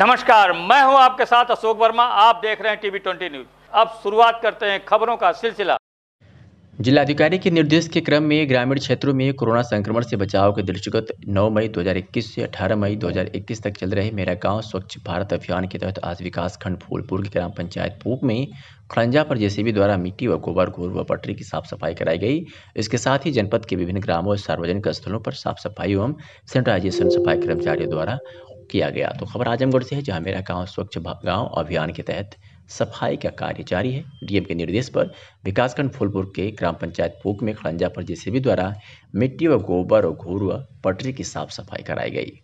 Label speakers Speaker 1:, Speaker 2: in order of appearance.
Speaker 1: नमस्कार मैं हूं आपके साथ अशोक वर्मा आप देख रहे हैं टीवी ट्वेंटी न्यूज अब शुरुआत करते हैं खबरों का सिलसिला
Speaker 2: जिलाधिकारी के निर्देश के क्रम में ग्रामीण क्षेत्रों में कोरोना संक्रमण से बचाव के दृष्टिगत 9 मई 2021 से 18 मई 2021 तक चल रहे मेरा गांव स्वच्छ भारत अभियान के तहत आज खंड फूलपुर की ग्राम पंचायत पूप में खड़ंजा पर जेसीबी द्वारा मिट्टी व गोबर घोर व पटरी की साफ सफाई कराई गई इसके साथ ही जनपद के विभिन्न ग्रामों और सार्वजनिक स्थलों पर साफ सफाई एवं सैनिटाइजेशन सफाई कर्मचारियों द्वारा किया गया तो खबर आजमगढ़ से है जहां मेरा गांव स्वच्छ गांव अभियान के तहत सफाई का कार्य जारी है डीएम के निर्देश पर विकासखंड फूलपुर के ग्राम पंचायत पोक में खड़ंजा पर जेसीबी द्वारा मिट्टी व गोबर और घोर व पटरी की साफ सफाई कराई गई